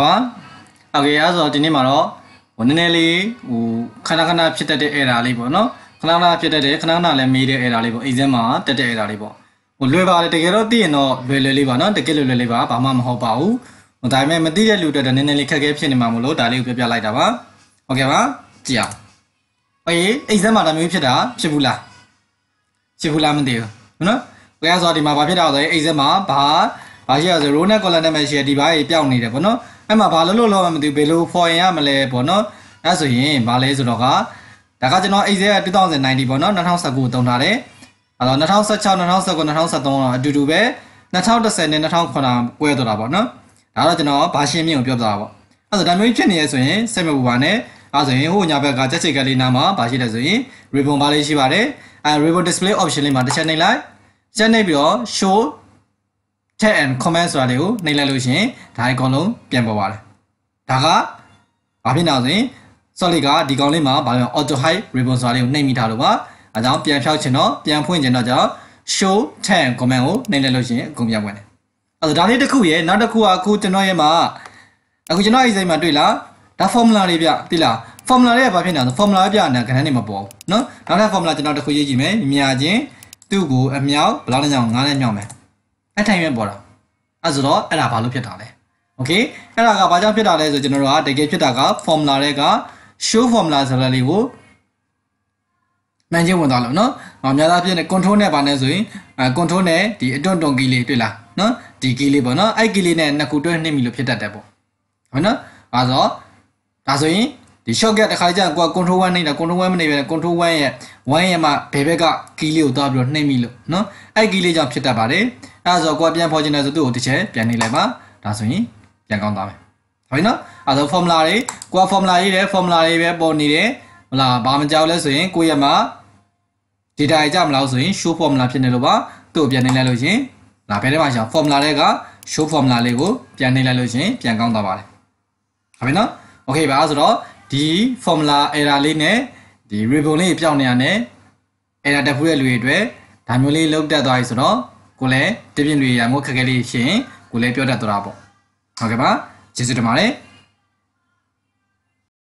ပါ။အကြရဆိုတော့ဒီနေ့မှာတော့ဟိုနည်းနည်းလေးဟိုခဏခဏဖြစ်တတ်တဲ့အဲ့ဒါလေးပေါ့နော်။ခဏခဏဖြစ်တတ်တဲ့ခဏခဏလည်းမေးတဲ့အဲ့ဒါလေးပေါ့အိမ်ဆင်းမှာတက်တဲ့အဲ့ဒါလေးပေါ့။ဟိုလွယ်ပါတယ်တကယ်တော့သိရင်တော့လွယ်လွယ်လေးပါနော်။တကယ်လွယ်လွယ်လေးပါဘာမှမဟုတ်ပါဘူး။ဒါပေမဲ့မသိတဲ့လူတွေတော့နည်းနည်းလေးခက်ခဲဖြစ်နေမှာမလို့ဒါလေးကိုပြပြလိုက်တာပါ။ဟုတ်ကဲ့ပါ။ကြည့်အောင်။အေးအိမ်ဆင်းမှာဒါမျိုးဖြစ်တာဖြစ်ဘူးလား။ဖြစ်ဘူးလားမသိဘူးနော်။ဘယ်ဆိုတော့ဒီမှာဘာဖြစ်တာဆိုရင်အိမ်ဆင်းမှာဘာဘာရှိရဆိုရိုးနဲ့ကော်လန်နဲ့မရှိရဒီဘာကြီးပျောက်နေတယ်ပေါ့နော်။အဲ့မှာဘာလို့လို့လောက်မှမသိဘူးဘယ်လို foreign ရမလဲပေါ့နော်အဲ့ဆိုရင်ဘာလဲဆိုတော့ကဒါကကျွန်တော် Excel 2090ပေါ့နော်2019တုံးထားတယ်အဲ့တော့2016 2019 2023အတူတူပဲ2010နဲ့2009ကွဲသွားတာပေါ့နော်ဒါတော့ကျွန်တော်ဘာရှင်းမြင့်ကိုပြောပြတာပေါ့အဲ့ဆိုဒါမျိုးဖြစ်နေရဆိုရင်စက်မဘူပါနဲ့အဲ့ဆိုရင်ဟိုညာဘက်ကကြက်ချစ်ကလေးနားမှာဘာရှိလဲဆိုရင် ribbon ဘာလေးရှိပါတယ်အဲ ribbon display option လေးမှာတစ်ချက်နှိပ်လိုက်တစ်ချက်နှိပ်ပြီးတော့ show tag and comment ဆိုတာလေးကိုနှိပ်လိုက်လို့ရှင်ဒါအကောင်လုံးပြန်ပေါ်ပါတယ်ဒါကဘာဖြစ်နေအောင်ဆိုရင် solid ကဒီကောင်လေးမှာဘာလို့ auto hide ribbon ဆိုတာလေးကိုနှိပ်မိထားလို့ပါအဲကြောင့်ပြန်ဖြောက်ချင်တော့ပြန်ဖွင့်ချင်တော့ကြောင့် show tag and comment ကိုနှိပ်လိုက်လို့ရှင်အကုန်ပြန်ဝင်တယ်အဲဒါဒါလေးတစ်ခုရယ်နောက်တစ်ခုကအခုကျွန်တော်ရဲ့မှာအခုကျွန်တော်ရဲ့စိတ်မှာတွေ့လားဒါ formula တွေပြတိလား formula တွေကဘာဖြစ်နေလဲ formula ပြနေတာခဏနေမပေါ်ဘူးเนาะနောက်ထပ် formula ကျွန်တော်တစ်ခုရေးကြည့်မယ်မြင်မြချင်းသူ့ကိုအမြောက်ဘယ်လောက်နဲ့ကြောင်ငါးနဲ့မြောက်မယ်အထိုင်မဲ့ပေါ်တာအဲ့ဆိုတော့အဲ့ဒါဘာလို့ဖြစ်တာလဲโอเคအဲ့ဒါကဘာကြောင့်ဖြစ်တာလဲဆိုကျွန်တော်တို့ကတကယ်ဖြစ်တာက formula တဲ့က show formula ဆိုတာလေးကိုမှန်ချင်းဝင်သွားလို့เนาะ။အများသားဖြစ်နေ control နဲ့ပါနေဆိုရင်အဲ control နဲ့ဒီအတွန့်တွန်ကီလေးတွေ့လားเนาะဒီကီလေးပေါ့เนาะအဲ့ကီလေးနဲ့နှစ်ခုတွဲနှိမ့်ပြီလို့ဖြစ်တတ်တယ်ပေါ့။ဟုတ်နော်။အဲဆိုဒါဆိုရင်ဒီ shortcut တစ်ခါကြရင်ကိုက control 1နေတာ control 1မနေပြန် control 1ရဲ့1ရဲ့မှာဘယ်ဘက်က key လေးကိုတွားပြီးတော့နှိမ့်မိလို့နော်အဲ့ key လေးကြောင့်ဖြစ်တတ်ပါတယ်အဲ့ဒါဆိုကိုကပြန်ဖော်ချင်တယ်ဆိုသူ့ကိုတစ်ချက်ပြန်နေလိုက်ပါဒါဆိုရင်ပြန်ကောင်းသွားမယ်ဟုတ်ပြီနော်အဲ့ဒါ formula တွေကိုက formula ရေးတယ် formula တွေပဲပေါ်နေတယ်ဟလာဘာမကြောက်လဲဆိုရင်ကိုရဲ့မှာ data ကြမလားဆိုရင် show formula ဖြစ်နေလို့ပါသူ့ကိုပြန်နေလိုက်လို့ရှင်ဒါဘယ်ထဲမှာရှောင် formula တွေက show formula လေးကိုပြန်နေလိုက်လို့ရှင်ပြန်ကောင်းသွားပါတယ်ဟုတ်ပြီနော် okay ပါဆိုတော့ဒီ formula error လေးနဲ့ဒီ ribbon လေးပြောင်းနေတာနဲ့ error တက်ဖူးတဲ့လူတွေအတွက်ဒါမျိုးလေးလောက်တက်သွားပြီဆိုတော့ကိုလည်းတပြင်းလူတွေရမို့ခက်ခဲလေးရှင်ကိုလည်းပြောတတ်သွားတာပေါ့ဟုတ်ကဲ့ပါကျေးဇူးတင်ပါတယ်